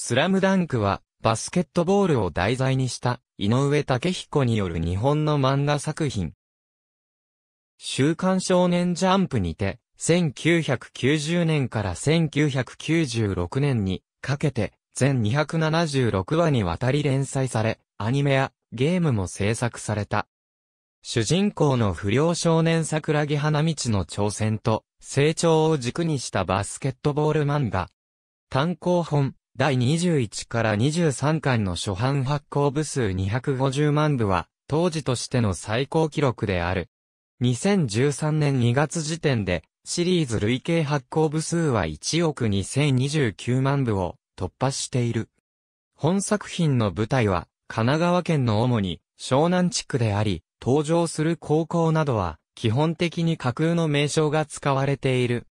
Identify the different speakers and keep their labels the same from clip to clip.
Speaker 1: スラムダンクは、バスケットボールを題材にした、井上武彦による日本の漫画作品。週刊少年ジャンプにて、1990年から1996年にかけて、全276話にわたり連載され、アニメやゲームも制作された。主人公の不良少年桜木花道の挑戦と成長を軸にしたバスケットボール漫画。単行本、第21から23巻の初版発行部数250万部は、当時としての最高記録である。2013年2月時点で、シリーズ累計発行部数は1億2029万部を突破している。本作品の舞台は、神奈川県の主に湘南地区であり、登場する高校などは、基本的に架空の名称が使われている。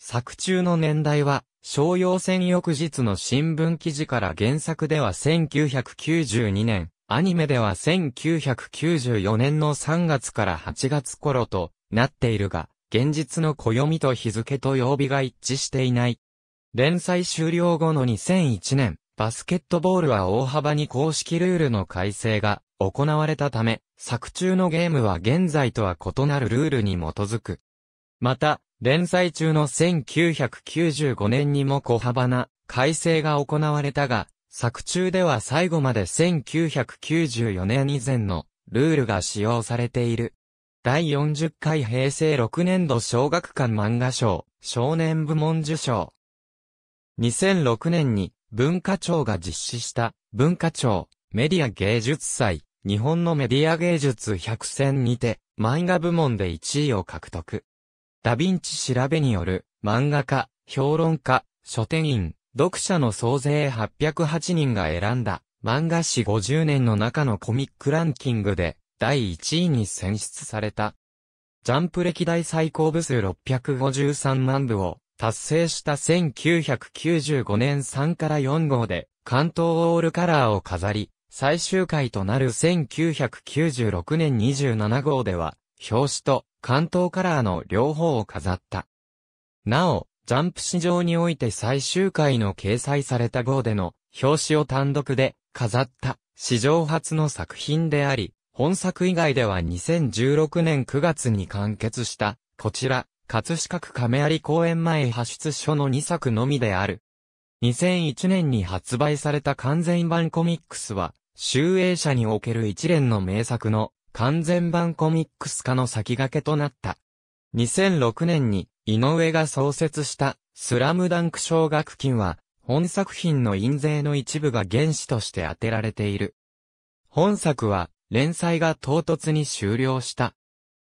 Speaker 1: 作中の年代は、商用戦翌日の新聞記事から原作では1992年、アニメでは1994年の3月から8月頃となっているが、現実の暦と日付と曜日が一致していない。連載終了後の2001年、バスケットボールは大幅に公式ルールの改正が行われたため、作中のゲームは現在とは異なるルールに基づく。また、連載中の1995年にも小幅な改正が行われたが、作中では最後まで1994年以前のルールが使用されている。第40回平成6年度小学館漫画賞少年部門受賞。2006年に文化庁が実施した文化庁メディア芸術祭日本のメディア芸術100選にて漫画部門で1位を獲得。ダヴィンチ調べによる、漫画家、評論家、書店員、読者の総勢808人が選んだ、漫画史50年の中のコミックランキングで、第1位に選出された。ジャンプ歴代最高部数653万部を達成した1995年3から4号で関東オールカラーを飾り、最終回となる1996年27号では表紙と関東カラーの両方を飾った。なお、ジャンプ市場において最終回の掲載された号での表紙を単独で飾った史上初の作品であり、本作以外では2016年9月に完結した、こちら、葛飾区亀有公園前派出所の2作のみである。2001年に発売された完全版コミックスは、集英社における一連の名作の完全版コミックス化の先駆けとなった。2006年に井上が創設したスラムダンク奨学金は本作品の印税の一部が原資として当てられている。本作は連載が唐突に終了した。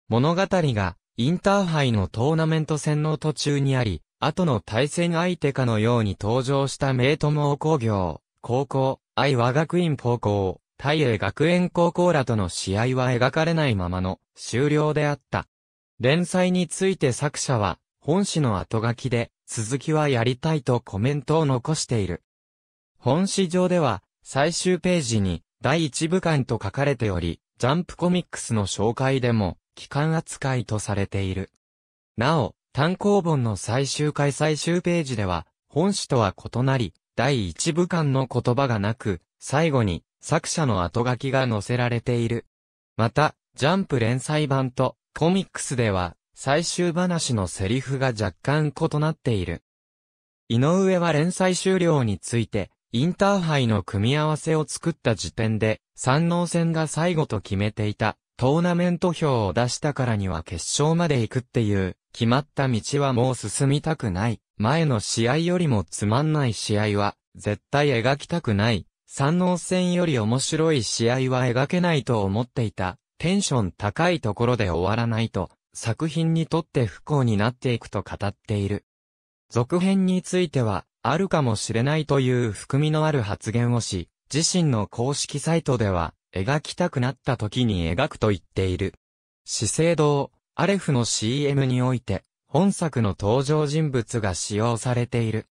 Speaker 1: 物語がインターハイのトーナメント戦の途中にあり、後の対戦相手かのように登場した名友工業、高校、愛和学院高校、イ英学園高校らとの試合は描かれないままの終了であった。連載について作者は、本誌の後書きで、続きはやりたいとコメントを残している。本誌上では、最終ページに、第一部間と書かれており、ジャンプコミックスの紹介でも、期間扱いとされている。なお、単行本の最終回最終ページでは、本誌とは異なり、第一部間の言葉がなく、最後に、作者の後書きが載せられている。また、ジャンプ連載版とコミックスでは、最終話のセリフが若干異なっている。井上は連載終了について、インターハイの組み合わせを作った時点で、三能戦が最後と決めていた、トーナメント票を出したからには決勝まで行くっていう、決まった道はもう進みたくない。前の試合よりもつまんない試合は、絶対描きたくない。三能戦より面白い試合は描けないと思っていた。テンション高いところで終わらないと、作品にとって不幸になっていくと語っている。続編については、あるかもしれないという含みのある発言をし、自身の公式サイトでは、描きたくなった時に描くと言っている。資生堂、アレフの CM において、本作の登場人物が使用されている。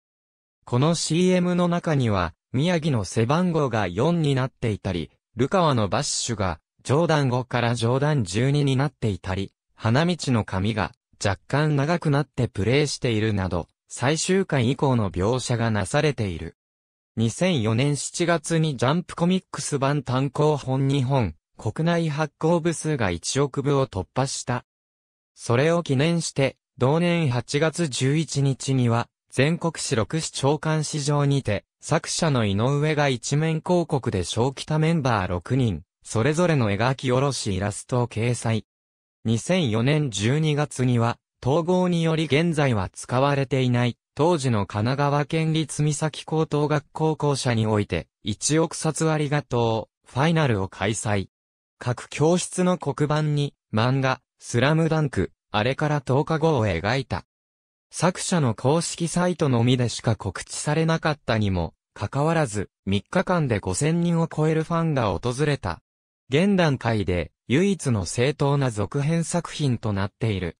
Speaker 1: この CM の中には、宮城の背番号が4になっていたり、ルカワのバッシュが、上段5から上段12になっていたり、花道の髪が若干長くなってプレーしているなど、最終回以降の描写がなされている。2004年7月にジャンプコミックス版単行本2本、国内発行部数が1億部を突破した。それを記念して、同年8月11日には、全国史6市長官市場にて、作者の井上が一面広告で小北メンバー6人、それぞれの描き下ろしイラストを掲載。2004年12月には、統合により現在は使われていない、当時の神奈川県立三崎高等学校校舎において、1億冊ありがとう、ファイナルを開催。各教室の黒板に、漫画、スラムダンク、あれから10日後を描いた、作者の公式サイトのみでしか告知されなかったにも、かかわらず、3日間で5000人を超えるファンが訪れた。現段階で、唯一の正当な続編作品となっている。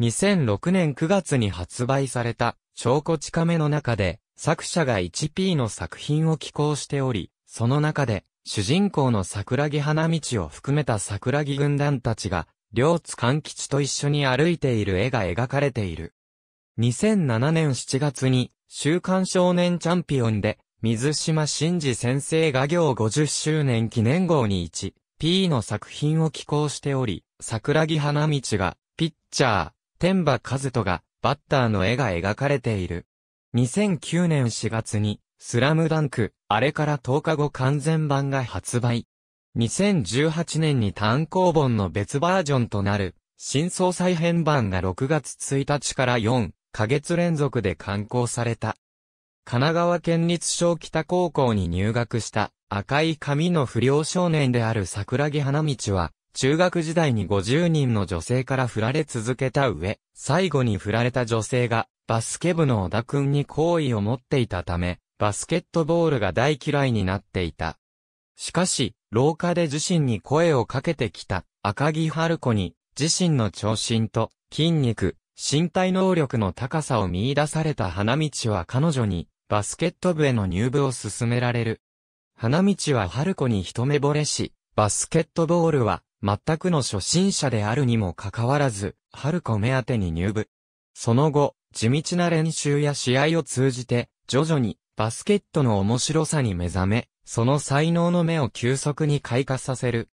Speaker 1: 2006年9月に発売された、超拠地下めの中で、作者が 1P の作品を寄稿しており、その中で、主人公の桜木花道を含めた桜木軍団たちが、両津勘吉と一緒に歩いている絵が描かれている。2007年7月に、週刊少年チャンピオンで、水島真嗣先生画業50周年記念号に 1P の作品を寄稿しており、桜木花道が、ピッチャー、天馬和人が、バッターの絵が描かれている。2009年4月に、スラムダンク、あれから10日後完全版が発売。2018年に単行本の別バージョンとなる、新総裁編版が6月1日から4下月連続で刊行された。神奈川県立小北高校に入学した赤い髪の不良少年である桜木花道は、中学時代に50人の女性から振られ続けた上、最後に振られた女性が、バスケ部の小田くんに好意を持っていたため、バスケットボールが大嫌いになっていた。しかし、廊下で自身に声をかけてきた赤木春子に、自身の長身と筋肉、身体能力の高さを見出された花道は彼女にバスケット部への入部を勧められる。花道は春子に一目惚れし、バスケットボールは全くの初心者であるにもかかわらず、春子目当てに入部。その後、地道な練習や試合を通じて、徐々にバスケットの面白さに目覚め、その才能の目を急速に開花させる。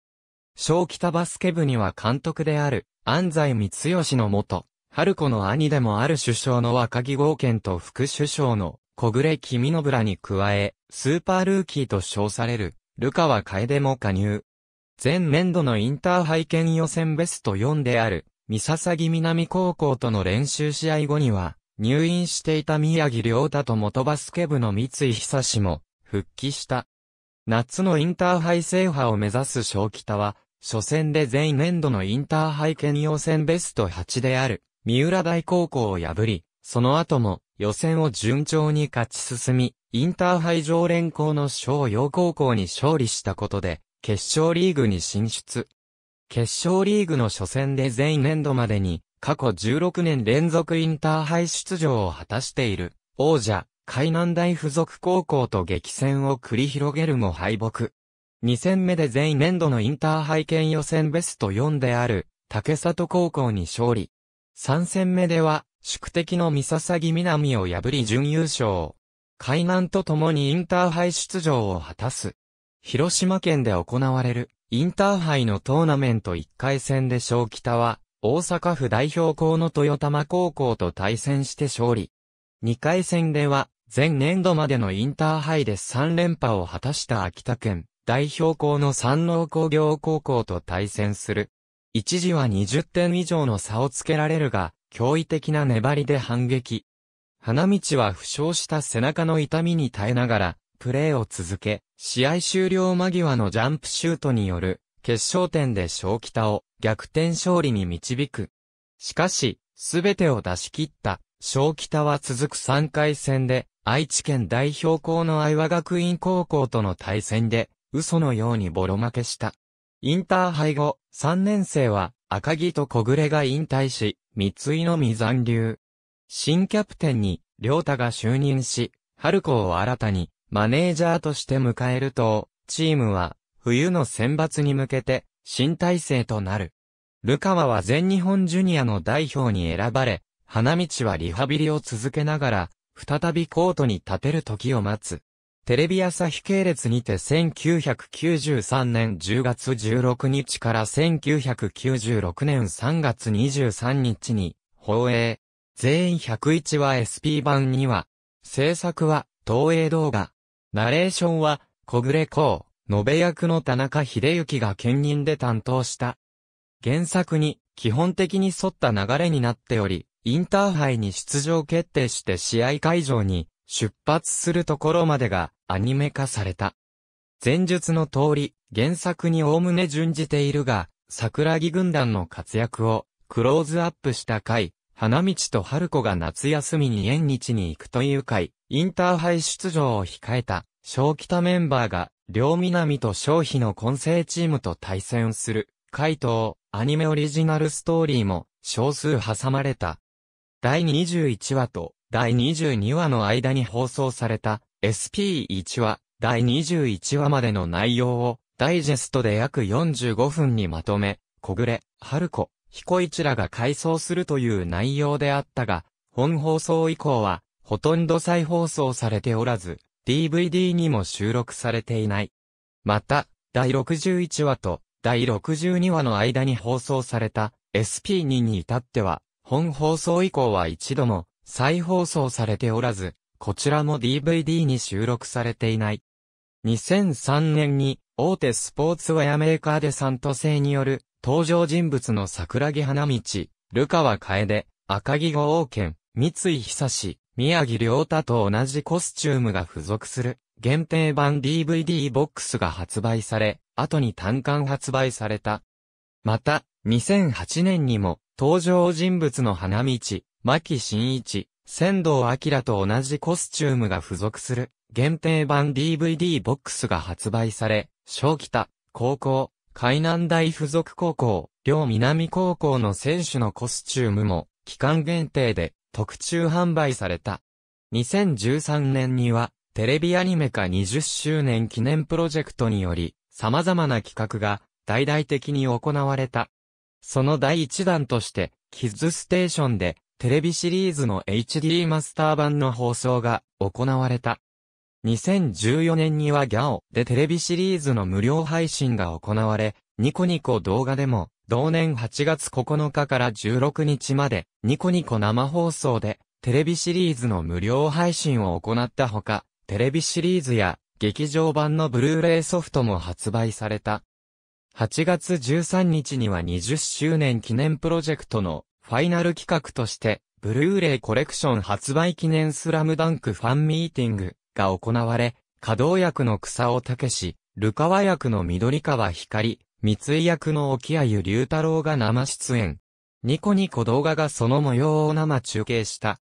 Speaker 1: 小北バスケ部には監督である安西光義のもと、春子の兄でもある首相の若木豪健と副首相の小暮君信らに加え、スーパールーキーと称される、ルカワ楓も加入。前年度のインターハイ県予選ベスト4である、三笹木南高校との練習試合後には、入院していた宮城良太と元バスケ部の三井久志も、復帰した。夏のインターハイ制覇を目指す正北は、初戦で前年度のインターハイ県予選ベスト8である、三浦大高校を破り、その後も予選を順調に勝ち進み、インターハイ常連校の小陽高校に勝利したことで、決勝リーグに進出。決勝リーグの初戦で前年度までに、過去16年連続インターハイ出場を果たしている、王者、海南大附属高校と激戦を繰り広げるも敗北。2戦目で前年度のインターハイ県予選ベスト4である、竹里高校に勝利。3戦目では、宿敵の三笹木南を破り準優勝。海南と共にインターハイ出場を果たす。広島県で行われる、インターハイのトーナメント1回戦で小北は、大阪府代表校の豊玉高校と対戦して勝利。2回戦では、前年度までのインターハイで3連覇を果たした秋田県、代表校の山王工業高校と対戦する。一時は20点以上の差をつけられるが、驚異的な粘りで反撃。花道は負傷した背中の痛みに耐えながら、プレーを続け、試合終了間際のジャンプシュートによる、決勝点で小北を逆転勝利に導く。しかし、すべてを出し切った、小北は続く3回戦で、愛知県代表校の愛和学院高校との対戦で、嘘のようにボロ負けした。インターハイ後、3年生は赤木と小暮が引退し、三井のみ残留。新キャプテンに、良太が就任し、春子を新たに、マネージャーとして迎えると、チームは、冬の選抜に向けて、新体制となる。ルカワは全日本ジュニアの代表に選ばれ、花道はリハビリを続けながら、再びコートに立てる時を待つ。テレビ朝日系列にて1993年10月16日から1996年3月23日に放映。全101話 SP 版には、制作は東映動画。ナレーションは小暮光、延べ役の田中秀幸が兼任で担当した。原作に基本的に沿った流れになっており、インターハイに出場決定して試合会場に出発するところまでがアニメ化された。前述の通り、原作に概ね準じているが、桜木軍団の活躍をクローズアップした回、花道と春子が夏休みに縁日に行くという回、インターハイ出場を控えた、小北メンバーが、両南と小飛の混成チームと対戦する、回答、アニメオリジナルストーリーも、少数挟まれた。第21話と第22話の間に放送された SP1 話、第21話までの内容をダイジェストで約45分にまとめ、小暮、春子、彦一らが回想するという内容であったが、本放送以降はほとんど再放送されておらず、DVD にも収録されていない。また、第61話と第62話の間に放送された SP2 に至っては、本放送以降は一度も再放送されておらず、こちらも DVD に収録されていない。2003年に大手スポーツウェアメーカーでサント製による登場人物の桜木花道、ルカワ楓、赤木五王権、三井久志、宮城良太と同じコスチュームが付属する限定版 DVD ボックスが発売され、後に単館発売された。また、2008年にも登場人物の花道、牧新一、仙道明と同じコスチュームが付属する限定版 DVD ボックスが発売され、小北、高校、海南大附属高校、両南高校の選手のコスチュームも期間限定で特注販売された。2013年にはテレビアニメ化20周年記念プロジェクトにより様々な企画が大々的に行われた。その第一弾として、キッズステーションでテレビシリーズの HD マスター版の放送が行われた。2014年にはギャオでテレビシリーズの無料配信が行われ、ニコニコ動画でも、同年8月9日から16日まで、ニコニコ生放送で、テレビシリーズの無料配信を行ったほか、テレビシリーズや、劇場版のブルーレイソフトも発売された。8月13日には20周年記念プロジェクトのファイナル企画として、ブルーレイコレクション発売記念スラムダンクファンミーティングが行われ、稼働役の草尾武史、ルカワ役の緑川光、三井役の沖合龍太郎が生出演。ニコニコ動画がその模様を生中継した。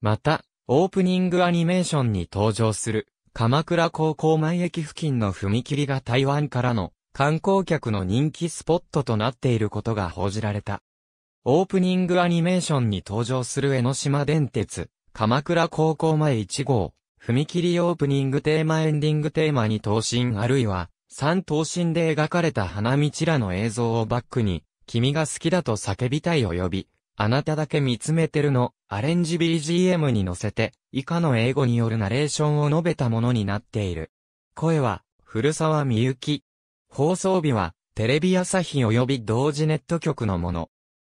Speaker 1: また、オープニングアニメーションに登場する、鎌倉高校前駅付近の踏切が台湾からの観光客の人気スポットとなっていることが報じられた。オープニングアニメーションに登場する江ノ島電鉄、鎌倉高校前1号、踏切オープニングテーマエンディングテーマに等身あるいは、三等身で描かれた花道らの映像をバックに、君が好きだと叫びたい及び、あなただけ見つめてるの、アレンジ BGM に乗せて、以下の英語によるナレーションを述べたものになっている。声は、古沢みゆき。放送日は、テレビ朝日及び同時ネット局のもの。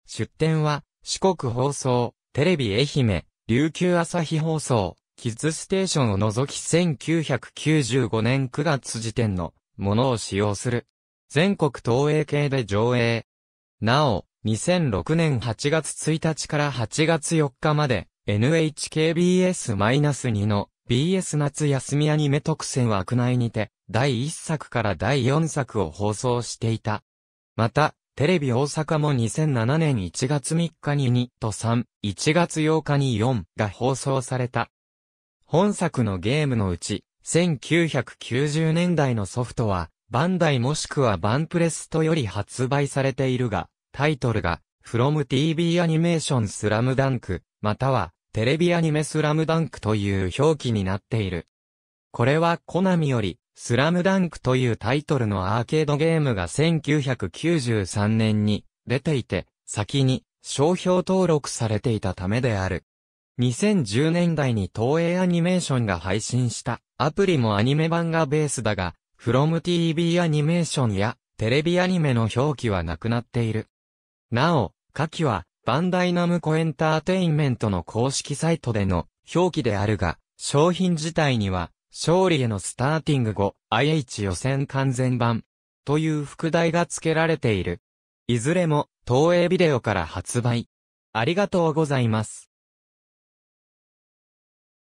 Speaker 1: 出展は、四国放送、テレビ愛媛、琉球朝日放送、キッズステーションを除き1995年9月時点のものを使用する。全国東映系で上映。なお、2006年8月1日から8月4日まで NHKBS-2 の BS 夏休みアニメ特選枠内にて第1作から第4作を放送していた。また、テレビ大阪も2007年1月3日に2と3、1月8日に4が放送された。本作のゲームのうち、1990年代のソフトは、バンダイもしくはバンプレストより発売されているが、タイトルが、From TV アニメーションスラムダンク、または、テレビアニメスラムダンクという表記になっている。これはコナミより、スラムダンクというタイトルのアーケードゲームが1993年に出ていて、先に商標登録されていたためである。2010年代に東映アニメーションが配信したアプリもアニメ版がベースだが、フロム t v アニメーションやテレビアニメの表記はなくなっている。なお、下記はバンダイナムコエンターテインメントの公式サイトでの表記であるが、商品自体には勝利へのスターティング後、IH 予選完全版という副題が付けられている。いずれも、東映ビデオから発売。ありがとうございます。